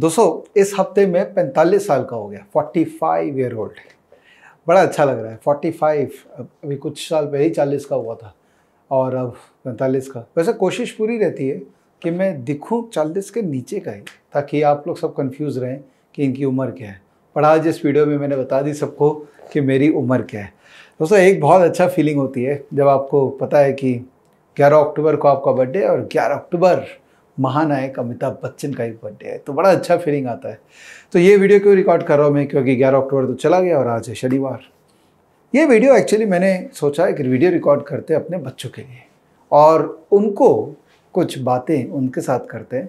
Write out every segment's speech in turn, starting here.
दोस्तों इस हफ्ते में 45 साल का हो गया 45 ईयर ओल्ड बड़ा अच्छा लग रहा है 45 अभी कुछ साल पहले ही चालीस का हुआ था और अब 45 का वैसे कोशिश पूरी रहती है कि मैं दिखूं 40 के नीचे का ही ताकि आप लोग सब कंफ्यूज रहें कि इनकी उम्र क्या है पर आज इस वीडियो में मैंने बता दी सबको कि मेरी उम्र क्या है दोस्तों एक बहुत अच्छा फीलिंग होती है जब आपको पता है कि ग्यारह अक्टूबर को आपका बर्थडे और ग्यारह अक्टूबर महानायक अमिताभ बच्चन का ही बर्थडे है तो बड़ा अच्छा फीलिंग आता है तो ये वीडियो क्यों रिकॉर्ड कर रहा हूँ मैं क्योंकि ग्यारह अक्टूबर तो चला गया और आज है शनिवार ये वीडियो एक्चुअली मैंने सोचा है कि वीडियो रिकॉर्ड करते अपने बच्चों के लिए और उनको कुछ बातें उनके साथ करते हैं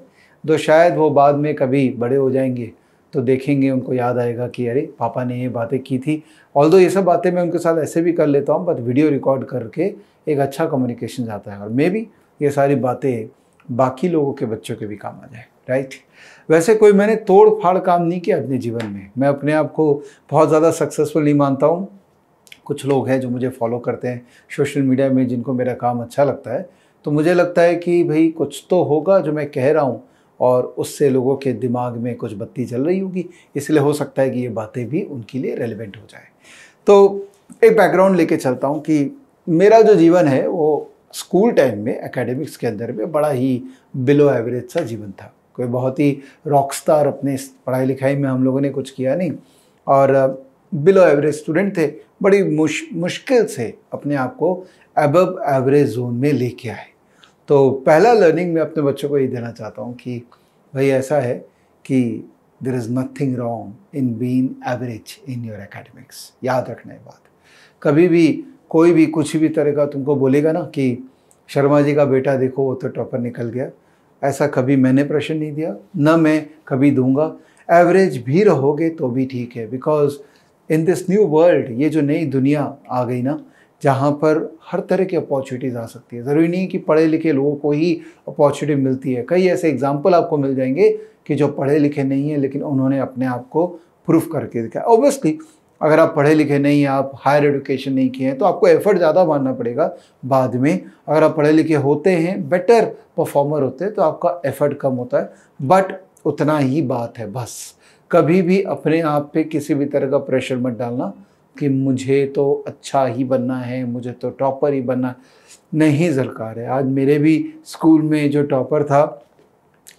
तो शायद वो बाद में कभी बड़े हो जाएंगे तो देखेंगे उनको याद आएगा कि अरे पापा ने ये बातें की थी ऑल ये सब बातें मैं उनके साथ ऐसे भी कर लेता हूँ बट वीडियो रिकॉर्ड करके एक अच्छा कम्युनिकेशन जाता है और मे भी ये सारी बातें बाकी लोगों के बच्चों के भी काम आ जाए राइट वैसे कोई मैंने तोड़ फाड़ काम नहीं किया अपने जीवन में मैं अपने आप को बहुत ज़्यादा सक्सेसफुल नहीं मानता हूँ कुछ लोग हैं जो मुझे फॉलो करते हैं सोशल मीडिया में जिनको मेरा काम अच्छा लगता है तो मुझे लगता है कि भाई कुछ तो होगा जो मैं कह रहा हूँ और उससे लोगों के दिमाग में कुछ बत्ती जल रही होगी इसलिए हो सकता है कि ये बातें भी उनके लिए रेलिवेंट हो जाए तो एक बैकग्राउंड लेके चलता हूँ कि मेरा जो जीवन है वो स्कूल टाइम में एकेडमिक्स के अंदर में बड़ा ही बिलो एवरेज सा जीवन था कोई बहुत ही स्टार अपने पढ़ाई लिखाई में हम लोगों ने कुछ किया नहीं और बिलो एवरेज स्टूडेंट थे बड़ी मुश मुश्किल से अपने आप को एबब एवरेज जोन में लेके आए तो पहला लर्निंग मैं अपने बच्चों को ये देना चाहता हूँ कि भाई ऐसा है कि there is nothing wrong in being average in your academics याद रखना के बात कभी भी कोई भी कुछ भी तरह का तुमको बोलेगा ना कि शर्मा जी का बेटा देखो वो तो टॉपर निकल गया ऐसा कभी मैंने प्रेशर नहीं दिया न मैं कभी दूंगा एवरेज भी रहोगे तो भी ठीक है because in this new world ये जो नई दुनिया आ गई ना जहाँ पर हर तरह की अपॉर्चुनिटीज़ आ सकती है ज़रूरी नहीं कि पढ़े लिखे लोगों को ही अपॉर्चुनिटी मिलती है कई ऐसे एग्जाम्पल आपको मिल जाएंगे कि जो पढ़े लिखे नहीं हैं लेकिन उन्होंने अपने आप को प्रूफ करके दिखाया ऑब्वियसली अगर आप पढ़े लिखे नहीं हैं आप हायर एजुकेशन नहीं किए हैं तो आपको एफर्ट ज़्यादा मानना पड़ेगा बाद में अगर आप पढ़े लिखे होते हैं बेटर परफॉर्मर होते हैं तो आपका एफर्ट कम होता है बट उतना ही बात है बस कभी भी अपने आप पे किसी भी तरह का प्रेशर मत डालना कि मुझे तो अच्छा ही बनना है मुझे तो टॉपर ही बनना नहीं सरकार है आज मेरे भी स्कूल में जो टॉपर था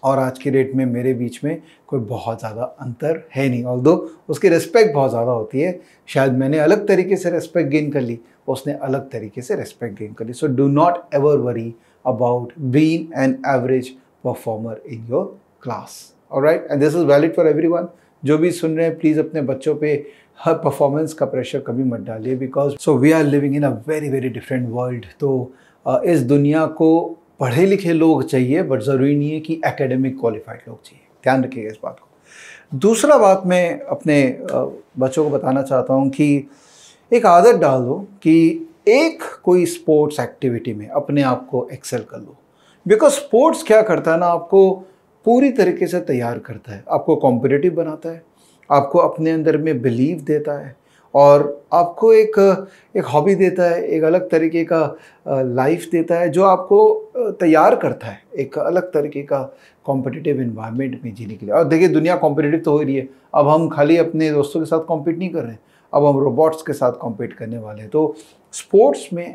और आज के डेट में मेरे बीच में कोई बहुत ज़्यादा अंतर है नहीं ऑल उसकी रिस्पेक्ट बहुत ज़्यादा होती है शायद मैंने अलग तरीके से रिस्पेक्ट गेन कर ली उसने अलग तरीके से रिस्पेक्ट गेन कर ली so do not ever worry about being an average performer in your class और right and this is valid for everyone जो भी सुन रहे हैं प्लीज़ अपने बच्चों पे हर परफॉर्मेंस का प्रेशर कभी मत डालिए because so we are living in a very very different world तो इस दुनिया को पढ़े लिखे लोग चाहिए बट ज़रूरी नहीं है कि एकेडमिक क्वालिफाइड लोग चाहिए ध्यान रखिएगा इस बात को दूसरा बात मैं अपने बच्चों को बताना चाहता हूँ कि एक आदत डाल दो कि एक कोई स्पोर्ट्स एक्टिविटी में अपने आप को एक्सेल कर लो बिकॉज स्पोर्ट्स क्या करता है ना आपको पूरी तरीके से तैयार करता है आपको कॉम्पिटिटिव बनाता है आपको अपने अंदर में बिलीव देता है और आपको एक एक हॉबी देता है एक अलग तरीके का लाइफ देता है जो आपको तैयार करता है एक अलग तरीके का कॉम्पिटिटिव इन्वायरमेंट में जीने के लिए और देखिए दुनिया कॉम्पिटिटिव तो हो रही है अब हम खाली अपने दोस्तों के साथ कॉम्पीट नहीं कर रहे हैं अब हम रोबोट्स के साथ कॉम्पीट करने वाले हैं तो स्पोर्ट्स में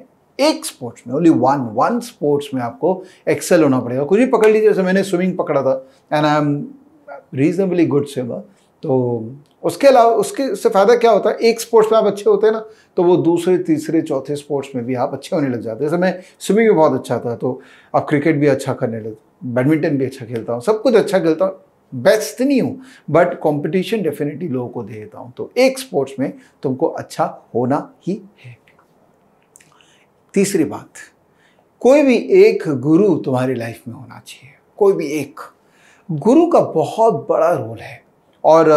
एक स्पोर्ट्स में ओनली वन वन स्पोर्ट्स में आपको एक्सेल होना पड़ेगा कुछ भी पकड़ लीजिए जैसे मैंने स्विमिंग पकड़ा था and I am reasonably good swimmer तो उसके अलावा उसके से फ़ायदा क्या होता है एक स्पोर्ट्स में आप अच्छे होते हैं ना तो वो दूसरे तीसरे चौथे स्पोर्ट्स में भी आप अच्छे होने लग जाते हैं जैसे मैं स्विमिंग में बहुत अच्छा था तो आप क्रिकेट भी अच्छा करने लगे बैडमिंटन भी अच्छा खेलता हूँ सब कुछ अच्छा खेलता हूँ बेस्ट नहीं हूँ बट कॉम्पिटिशन डेफिनेटली लोगों को दे देता हूँ तो एक स्पोर्ट्स में तुमको अच्छा होना ही है तीसरी बात कोई भी एक गुरु तुम्हारी लाइफ में होना चाहिए कोई भी एक गुरु का बहुत बड़ा रोल है और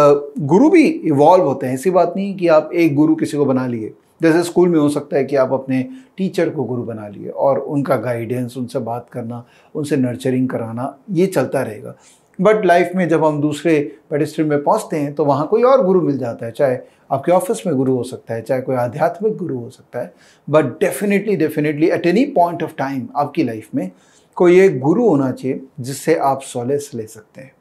गुरु भी इवॉल्व होते हैं ऐसी बात नहीं कि आप एक गुरु किसी को बना लिए जैसे स्कूल में हो सकता है कि आप अपने टीचर को गुरु बना लिए और उनका गाइडेंस उनसे बात करना उनसे नर्चरिंग कराना ये चलता रहेगा बट लाइफ में जब हम दूसरे पेडिस्ट्री में पहुंचते हैं तो वहाँ कोई और गुरु मिल जाता है चाहे आपके ऑफिस में गुरु हो सकता है चाहे कोई आध्यात्मिक गुरु हो सकता है but definitely definitely at any point of time आपकी लाइफ में कोई एक गुरु होना चाहिए जिससे आप सॉलेस ले सकते हैं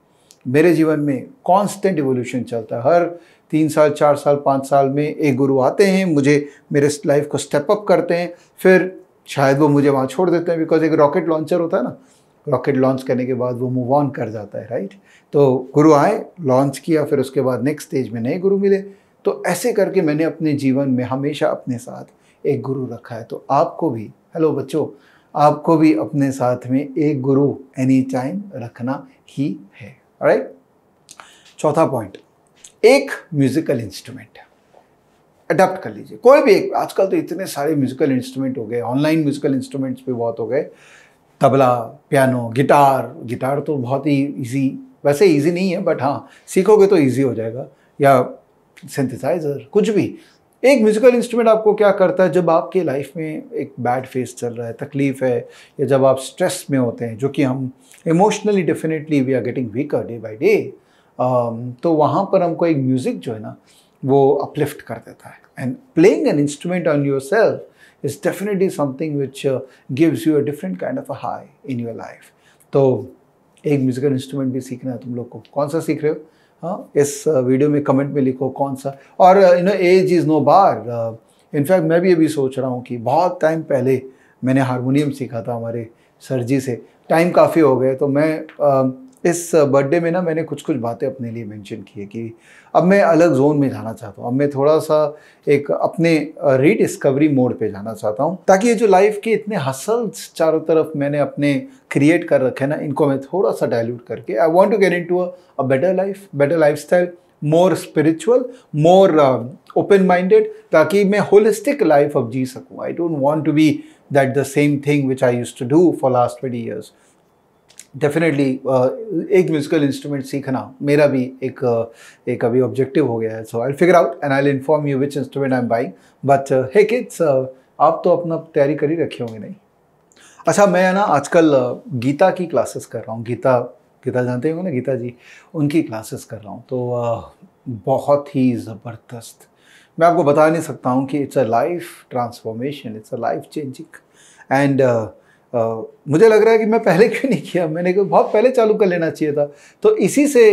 मेरे जीवन में कांस्टेंट एवोल्यूशन चलता है हर तीन साल चार साल पाँच साल में एक गुरु आते हैं मुझे मेरे लाइफ को स्टेप अप करते हैं फिर शायद वो मुझे वहाँ छोड़ देते हैं बिकॉज एक रॉकेट लॉन्चर होता है ना रॉकेट लॉन्च करने के बाद वो मूव ऑन कर जाता है राइट तो गुरु आए लॉन्च किया फिर उसके बाद नेक्स्ट स्टेज में नए गुरु मिले तो ऐसे करके मैंने अपने जीवन में हमेशा अपने साथ एक गुरु रखा है तो आपको भी हेलो बच्चों आपको भी अपने साथ में एक गुरु एनी टाइम रखना ही है राइट चौथा पॉइंट एक म्यूजिकल इंस्ट्रूमेंट अडॉप्ट कर लीजिए कोई भी एक आजकल तो इतने सारे म्यूजिकल इंस्ट्रूमेंट हो गए ऑनलाइन म्यूजिकल इंस्ट्रूमेंट्स भी बहुत हो गए तबला पियानो गिटार गिटार तो बहुत ही इजी वैसे इजी नहीं है बट हाँ सीखोगे तो इजी हो जाएगा या सिंथेसाइजर कुछ भी एक म्यूज़िकल इंस्ट्रूमेंट आपको क्या करता है जब आपके लाइफ में एक बैड फेस चल रहा है तकलीफ़ है या जब आप स्ट्रेस में होते हैं जो कि हम emotionally definitely we are getting weaker day by day तो वहाँ पर हमको एक म्यूज़िक जो है ना वो अपलिफ्ट कर देता है and playing an instrument on yourself is definitely something which gives you a different kind of a high in your life तो एक म्यूज़िकल इंस्ट्रूमेंट भी सीखना है तुम लोग को कौन सा सीख रहे हो हाँ इस वीडियो में कमेंट में लिखो कौन सा और you know age is no bar in fact मैं भी अभी सोच रहा हूँ कि बहुत टाइम पहले मैंने हारमोनियम सीखा था हमारे सर जी से टाइम काफ़ी हो गए तो मैं इस बर्थडे में ना मैंने कुछ कुछ बातें अपने लिए मेंशन की है कि अब मैं अलग जोन में जाना चाहता हूँ अब मैं थोड़ा सा एक अपने रीडिस्कवरी मोड पे जाना चाहता हूँ ताकि ये जो लाइफ के इतने हसल्स चारों तरफ मैंने अपने क्रिएट कर रखे ना इनको मैं थोड़ा सा डाइल्यूट करके I want to get into a better life better lifestyle more spiritual more open minded ताकि मैं होलिस्टिक लाइफ अब जी सकूँ I don't want to be that the same thing which I use to do for last twenty years definitely uh, एक musical instrument सीखना मेरा भी एक uh, एक अभी ऑब्जेक्टिव हो गया है so I figure out and I inform you which instrument I am buying but hey kids आप तो अपना तैयारी कर ही रखे होंगे नहीं अच्छा मैं ना आजकल uh, गीता की क्लासेस कर रहा हूँ गीता गीता जानते होंगे ना गीता जी उनकी क्लासेस कर रहा हूँ तो बहुत ही ज़बरदस्त मैं आपको बता नहीं सकता हूँ कि it's a life transformation it's a life changing and uh, मुझे लग रहा है कि मैं पहले क्यों नहीं किया मैंने कहा बहुत पहले चालू कर लेना चाहिए था तो इसी से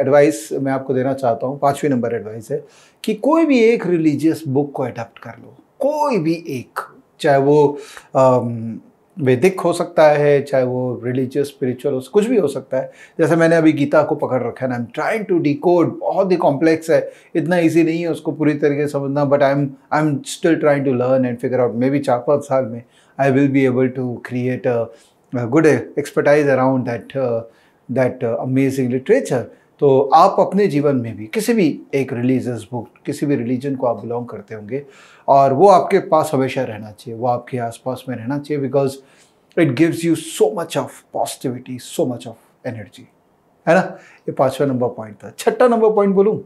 एडवाइस मैं आपको देना चाहता हूँ पाँचवीं नंबर एडवाइस है कि कोई भी एक रिलीजियस बुक को अडॉप्ट कर लो कोई भी एक चाहे वो वैदिक हो सकता है चाहे वो रिलीजियस स्पिरिचुअल हो कुछ भी हो सकता है जैसे मैंने अभी गीता को पकड़ रखा है I am trying to decode बहुत ही कॉम्प्लेक्स है इतना ईजी नहीं है उसको पूरी तरीके से समझना but I am I am still trying to learn and figure out maybe चार पाँच साल में I will be able to create a, a good expertise around that uh, that uh, amazing literature. तो आप अपने जीवन में भी किसी भी एक रिलीजियस बुक किसी भी रिलीजन को आप बिलोंग करते होंगे और वो आपके पास हमेशा रहना चाहिए वो आपके आसपास में रहना चाहिए because it gives you so much of positivity so much of energy है ना ये पाँचवा नंबर पॉइंट था छठा नंबर पॉइंट बोलूँ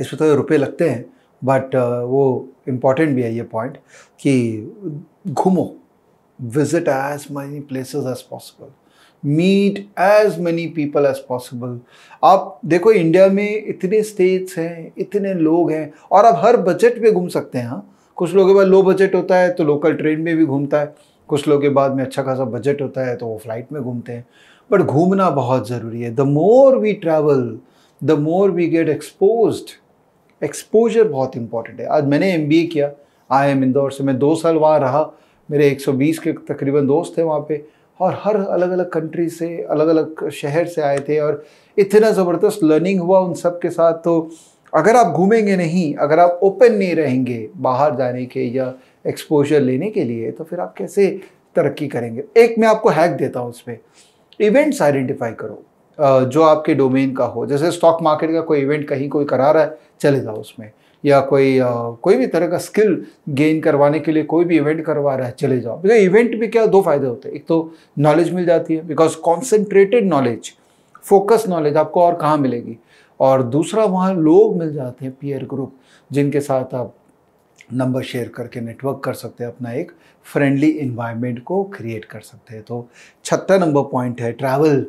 इसमें तो रुपये लगते हैं बट uh, वो इम्पॉर्टेंट भी है ये पॉइंट कि घूमो visit as many places as possible meet as many people as possible आप देखो इंडिया में इतने स्टेट्स हैं इतने लोग हैं और आप हर बजट में घूम सकते हैं हाँ कुछ लोगों के पास लो बजट होता है तो लोकल ट्रेन में भी घूमता है कुछ लोगों के बाद में अच्छा खासा बजट होता है तो वो फ्लाइट में घूमते हैं बट घूमना बहुत ज़रूरी है the more we travel the more we get exposed exposure बहुत इंपॉर्टेंट है आज मैंने एम किया आई एम इंदौर से मैं दो साल वहाँ रहा मेरे 120 के तकरीबन दोस्त थे वहाँ पे और हर अलग अलग कंट्री से अलग अलग शहर से आए थे और इतना ज़बरदस्त लर्निंग हुआ उन सब के साथ तो अगर आप घूमेंगे नहीं अगर आप ओपन नहीं रहेंगे बाहर जाने के या एक्सपोजर लेने के लिए तो फिर आप कैसे तरक्की करेंगे एक मैं आपको हैक देता हूँ उस पर इवेंट्स आइडेंटिफाई करो जो आपके डोमेन का हो जैसे स्टॉक मार्केट का कोई इवेंट कहीं कोई करा रहा है चले जाओ उसमें या कोई कोई भी तरह का स्किल गेन करवाने के लिए कोई भी इवेंट करवा रहा है चले जाओ बिकॉज इवेंट में क्या दो फायदे होते हैं एक तो नॉलेज मिल जाती है because concentrated knowledge focus knowledge आपको और कहाँ मिलेगी और दूसरा वहाँ लोग मिल जाते हैं पीयर ग्रुप जिनके साथ आप नंबर शेयर करके नेटवर्क कर सकते हैं अपना एक फ्रेंडली इन्वायरमेंट को क्रिएट कर सकते हैं तो छत्ता नंबर पॉइंट है travel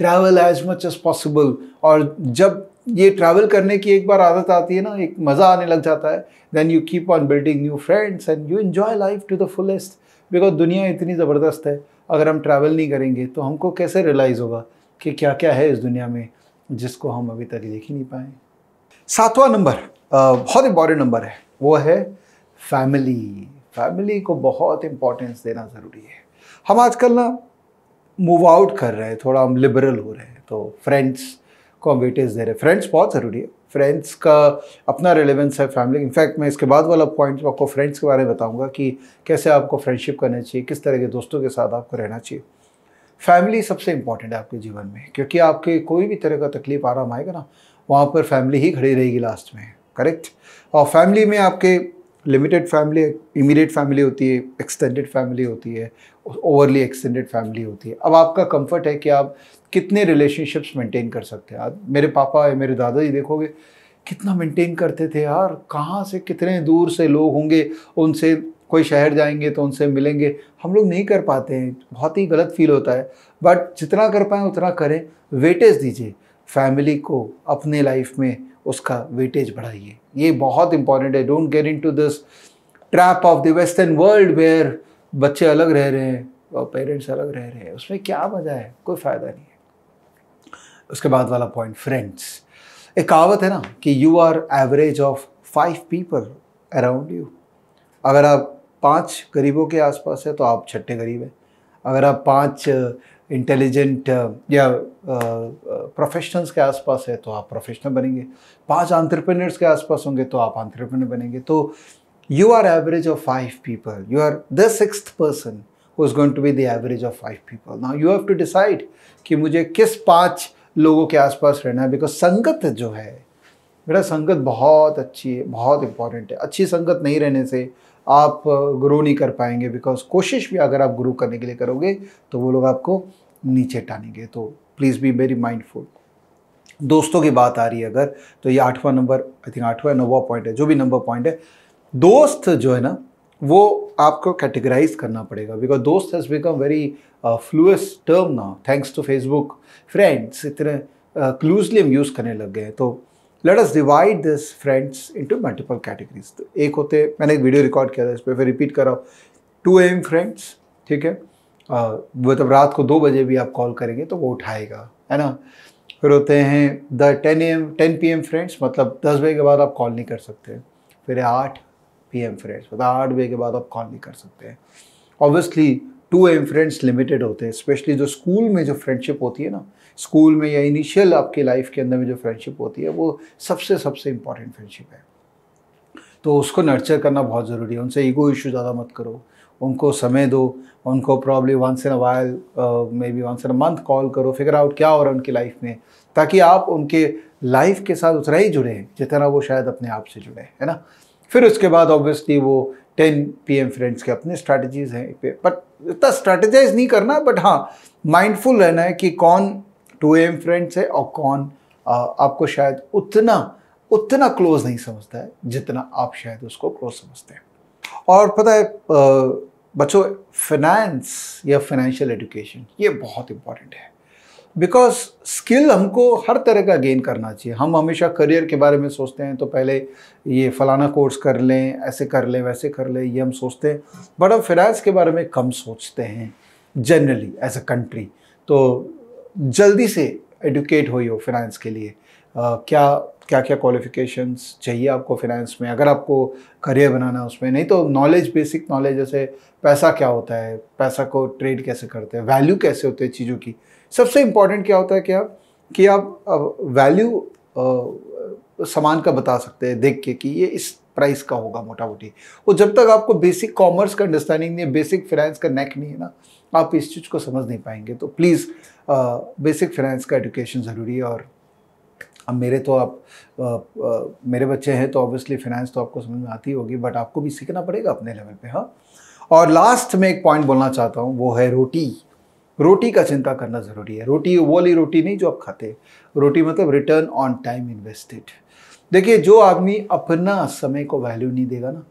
travel as much as possible और जब ये ट्रैवल करने की एक बार आदत आती है ना एक मज़ा आने लग जाता है then you keep on building new friends and you enjoy life to the fullest because दुनिया इतनी ज़बरदस्त है अगर हम ट्रैवल नहीं करेंगे तो हमको कैसे रियलाइज़ होगा कि क्या क्या है इस दुनिया में जिसको हम अभी तक देख ही नहीं पाए सातवां नंबर बहुत इम्पॉर्टेंट नंबर है वो है फैमिली फैमिली को बहुत इंपॉर्टेंस देना ज़रूरी है हम आजकल ना मूव आउट कर रहे हैं थोड़ा हम लिबरल हो रहे हैं तो फ्रेंड्स को हम वेटेज दे रहे हैं फ्रेंड्स बहुत ज़रूरी है फ्रेंड्स का अपना रिलेवेंस है फैमिली इनफैक्ट मैं इसके बाद वाला पॉइंट आपको फ्रेंड्स के बारे में बताऊंगा कि कैसे आपको फ्रेंडशिप करनी चाहिए किस तरह के दोस्तों के साथ आपको रहना चाहिए फैमिली सबसे इंपॉर्टेंट है आपके जीवन में क्योंकि आपके कोई भी तरह का तकलीफ आराम आएगा ना वहाँ पर फैमिली ही खड़ी रहेगी लास्ट में करेक्ट और फैमिली में आपके लिमिटेड फैमिली इमीडिएट फैमिली होती है एक्सटेंडेड फैमिली होती है ओवरली एक्सटेंडेड फैमिली होती है अब आपका कंफर्ट है कि आप कितने रिलेशनशिप्स मेंटेन कर सकते हैं मेरे पापा या मेरे दादाजी देखोगे कितना मेंटेन करते थे यार कहाँ से कितने दूर से लोग होंगे उनसे कोई शहर जाएंगे तो उनसे मिलेंगे हम लोग नहीं कर पाते हैं बहुत ही गलत फील होता है बट जितना कर पाएँ उतना करें वेटेज दीजिए फैमिली को अपने लाइफ में उसका वेटेज बढ़ाइए ये बहुत इंपॉर्टेंट है don't get into this trap of the western world where बच्चे अलग रह रहे हैं और पेरेंट्स अलग रह रहे हैं उसमें क्या मज़ा है कोई फ़ायदा नहीं है उसके बाद वाला पॉइंट फ्रेंड्स एक कहावत है ना कि you are average of five people around you अगर आप पांच गरीबों के आसपास है तो आप छठे गरीब हैं अगर आप पांच इंटेलिजेंट uh, या प्रोफेशनल्स uh, uh, के आसपास है तो आप प्रोफेशनल बनेंगे पांच आंट्रप्रेनर्स के आसपास होंगे तो आप आंट्रप्रेनर बनेंगे तो you are average of five people you are the six person who is going to be the average of five people now you have to decide कि मुझे किस पाँच लोगों के आसपास रहना है बिकॉज संगत जो है मेरा संगत बहुत अच्छी है बहुत इंपॉर्टेंट है अच्छी संगत नहीं रहने से आप ग्रो नहीं कर पाएंगे बिकॉज कोशिश भी अगर आप ग्रो करने के लिए करोगे तो वो लोग आपको नीचे टानेंगे तो प्लीज़ बी वेरी माइंडफुल दोस्तों की बात आ रही है अगर तो ये आठवां नंबर आई थिंक आठवां नौवा पॉइंट है जो भी नंबर पॉइंट है दोस्त जो है ना वो आपको कैटेगराइज करना पड़ेगा बिकॉज दोस्त has become very loose term ना थैंक्स टू फेसबुक फ्रेंड्स इतने क्लूजली हम यूज़ करने लग गए हैं तो let us divide this friends into multiple categories तो एक होते मैंने एक वीडियो रिकॉर्ड किया था इस पर फिर रिपीट कर रहा हूँ टू एम फ्रेंड्स ठीक है मतलब रात को दो बजे भी आप कॉल करेंगे तो वो उठाएगा है ना फिर होते हैं the ten AM ten PM friends मतलब दस बजे के बाद आप कॉल नहीं कर सकते फिर आठ पी एम फ्रेंड्स मतलब आठ बजे के बाद आप कॉल नहीं कर सकते हैं obviously two AM friends limited होते हैं स्पेशली जो स्कूल में जो फ्रेंडशिप होती है ना स्कूल में या इनिशियल आपके लाइफ के अंदर में जो फ्रेंडशिप होती है वो सबसे सबसे इम्पॉर्टेंट फ्रेंडशिप है तो उसको नर्चर करना बहुत ज़रूरी है उनसे ईगो इशू ज़्यादा मत करो उनको समय दो उनको probably once in a while may be once in a month call करो फिगर आउट क्या हो रहा है उनकी लाइफ में ताकि आप उनके लाइफ के साथ उतना ही जुड़े हैं जितना वो शायद अपने आप से जुड़े है ना फिर उसके बाद ऑब्वियसली वो टेन पी एम फ्रेंड्स के अपने स्ट्रैटेजीज हैं बट इतना स्ट्रैटेजाइज नहीं करना बट हाँ माइंडफुल रहना है कि कौन टू एम फ्रेंड्स है और कौन आ, आपको शायद उतना उतना क्लोज नहीं समझता है जितना आप शायद उसको क्लोज समझते हैं और पता है बच्चों फाइनेंस या फाइनेंशियल एजुकेशन ये बहुत इंपॉर्टेंट है बिकॉज स्किल हमको हर तरह का गेन करना चाहिए हम हमेशा करियर के बारे में सोचते हैं तो पहले ये फलाना कोर्स कर लें ऐसे कर लें वैसे कर लें ये हम सोचते हैं बट हम फिनेंस के बारे में कम सोचते हैं जनरली एज अ कंट्री तो जल्दी से एडुकेट हुई हो फिनेंस के लिए आ, क्या क्या क्या क्वालिफिकेशंस चाहिए आपको फिनेंस में अगर आपको करियर बनाना है उसमें नहीं तो नॉलेज बेसिक नॉलेज जैसे पैसा क्या होता है पैसा को ट्रेड कैसे करते हैं वैल्यू कैसे होते हैं चीज़ों की सबसे इम्पॉर्टेंट क्या होता है क्या कि आप वैल्यू सामान का बता सकते हैं देख के कि ये इस प्राइस का होगा मोटा मोटी वो जब तक आपको बेसिक कॉमर्स का अंडरस्टैंडिंग नहीं है बेसिक फाइनेंस का नेक नहीं है ना आप इस चीज़ को समझ नहीं पाएंगे तो प्लीज़ बेसिक फाइनेंस का एडुकेशन ज़रूरी है और अब मेरे तो आप आ, आ, मेरे बच्चे हैं तो ऑब्वियसली फाइनेंस तो आपको समझ में आती होगी बट आपको भी सीखना पड़ेगा अपने लेवल पे हाँ और लास्ट में एक पॉइंट बोलना चाहता हूँ वो है रोटी रोटी का चिंता करना ज़रूरी है रोटी वो वाली रोटी नहीं जो आप खाते रोटी मतलब रिटर्न ऑन टाइम इन्वेस्टेड देखिए जो आदमी अपना समय को वैल्यू नहीं देगा ना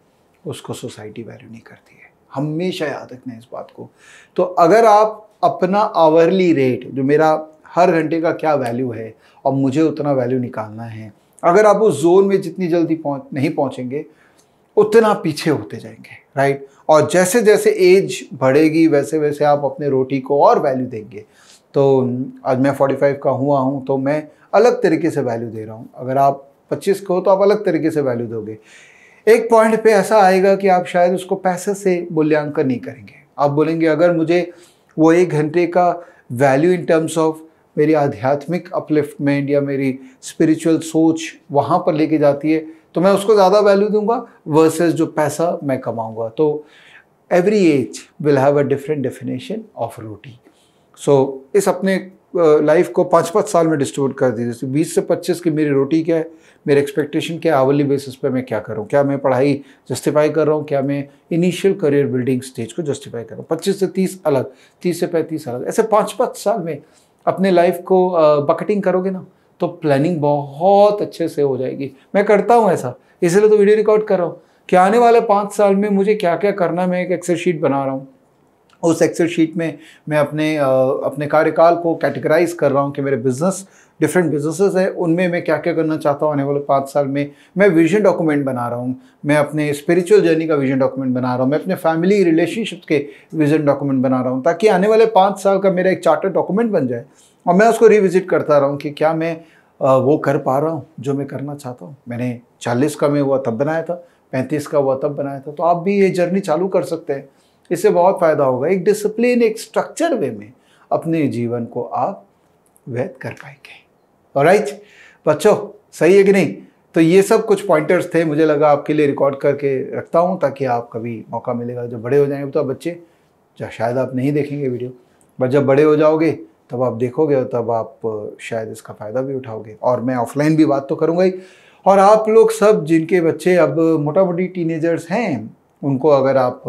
उसको सोसाइटी वैल्यू नहीं करती है हमेशा याद रखना इस बात को तो अगर आप अपना आवरली रेट जो मेरा हर घंटे का क्या वैल्यू है और मुझे उतना वैल्यू निकालना है अगर आप उस जोन में जितनी जल्दी पहुंच नहीं पहुंचेंगे उतना पीछे होते जाएंगे राइट और जैसे जैसे एज बढ़ेगी वैसे वैसे आप अपने रोटी को और वैल्यू देंगे तो आज मैं 45 का हुआ हूँ तो मैं अलग तरीके से वैल्यू दे रहा हूँ अगर आप पच्चीस को तो आप अलग तरीके से वैल्यू दोगे एक पॉइंट पे ऐसा आएगा कि आप शायद उसको पैसे से मूल्यांकन नहीं करेंगे आप बोलेंगे अगर मुझे वो एक घंटे का वैल्यू इन टर्म्स ऑफ मेरी आध्यात्मिक अपलिफ्टमेंट या मेरी स्पिरिचुअल सोच वहाँ पर लेके जाती है तो मैं उसको ज़्यादा वैल्यू दूंगा वर्सेस जो पैसा मैं कमाऊँगा तो every age will have a different definition of roti so इस अपने लाइफ को पाँच पाँच साल में डिस्ट्रीब्यूट कर दी जैसे बीस से पच्चीस की मेरी रोटी क्या है मेरे एक्सपेक्टेशन क्या है आवली बेसिस पे मैं क्या करूँ क्या मैं पढ़ाई जस्टिफाई कर रहा हूँ क्या मैं इनिशियल करियर बिल्डिंग स्टेज को जस्टिफाई कर रहा हूँ पच्चीस से तीस अलग तीस से पैंतीस अलग ऐसे पाँच पाँच साल में अपने लाइफ को बकेटिंग करोगे ना तो प्लानिंग बहुत अच्छे से हो जाएगी मैं करता हूँ ऐसा इसलिए तो वीडियो रिकॉर्ड कर रहा हूँ कि आने वाले पाँच साल में मुझे क्या क्या करना मैं एक एक्सेल शीट बना रहा हूँ उस एक्सेल शीट में मैं अपने आ, अपने कार्यकाल को कैटेगराइज कर रहा हूँ कि मेरे बिजनेस डिफरेंट बिजनेसेस है उनमें मैं क्या क्या करना चाहता हूँ आने वाले पाँच साल में मैं विजन डॉक्यूमेंट बना रहा हूँ मैं अपने स्पिरिचुअल जर्नी का विजन डॉक्यूमेंट बना रहा हूँ मैं अपने फैमिली रिलेशनशिप के विजन डॉक्यूमेंट बना रहा हूँ ताकि आने वाले पाँच साल का मेरा एक चार्टर डॉक्यूमेंट बन जाए और मैं उसको रिविजिट करता रहा हूँ कि क्या मैं वो कर पा रहा हूँ जो मैं करना चाहता हूँ मैंने चालीस का में हुआ तब बनाया था पैंतीस का हुआ तब बनाया था तो आप भी ये जर्नी चालू कर सकते हैं इससे बहुत फ़ायदा होगा एक डिसिप्लिन एक स्ट्रक्चर वे में अपने जीवन को आप वैध कर पाएंगे और राइट बच्चों सही है कि नहीं तो ये सब कुछ पॉइंटर्स थे मुझे लगा आपके लिए रिकॉर्ड करके रखता हूँ ताकि आप कभी मौका मिलेगा जब बड़े हो जाएंगे तो आप बच्चे जब शायद आप नहीं देखेंगे वीडियो बट जब बड़े हो जाओगे तब आप देखोगे और तब आप शायद इसका फ़ायदा भी उठाओगे और मैं ऑफलाइन भी बात तो करूँगा ही और आप लोग सब जिनके बच्चे अब मोटा मोटी टीनेजर्स हैं उनको अगर आप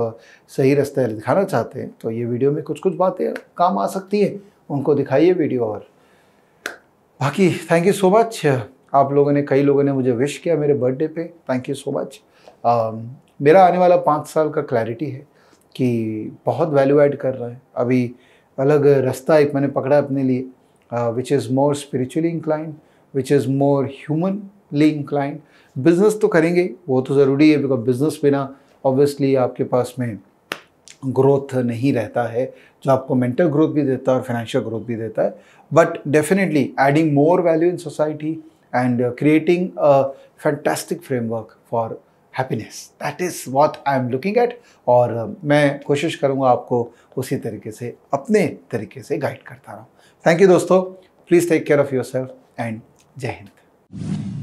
सही रास्ते दिखाना चाहते हैं तो ये वीडियो में कुछ कुछ बातें काम आ सकती है उनको दिखाइए वीडियो और बाकी थैंक यू सो मच आप लोगों ने कई लोगों ने मुझे विश किया मेरे बर्थडे पे थैंक यू सो मच मेरा आने वाला पाँच साल का क्लैरिटी है कि बहुत वैल्यू ऐड कर रहा है अभी अलग रास्ता एक मैंने पकड़ा अपने लिए which is more spiritually inclined which is more humanly inclined business तो करेंगे वो तो ज़रूरी है बिकॉज बिज़नेस बिना ऑब्वियसली आपके पास में ग्रोथ नहीं रहता है जो आपको मेंटल ग्रोथ भी देता है और फाइनेंशियल ग्रोथ भी देता है but definitely adding more value in society and creating a fantastic framework for happiness that is what I am looking at और मैं कोशिश करूँगा आपको उसी तरीके से अपने तरीके से गाइड करता रहा थैंक यू दोस्तों please take care of yourself and जय हिंद